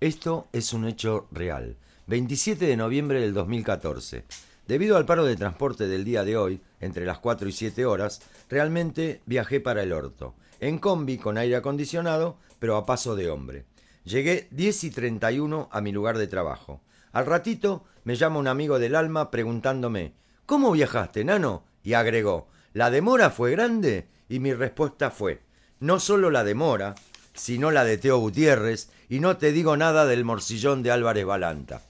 Esto es un hecho real. 27 de noviembre del 2014. Debido al paro de transporte del día de hoy, entre las 4 y 7 horas, realmente viajé para el orto, en combi con aire acondicionado, pero a paso de hombre. Llegué 10 y 31 a mi lugar de trabajo. Al ratito me llama un amigo del alma preguntándome, ¿Cómo viajaste, nano? Y agregó, ¿la demora fue grande? Y mi respuesta fue, no solo la demora, sino la de Teo Gutiérrez, y no te digo nada del morcillón de Álvarez Balanta.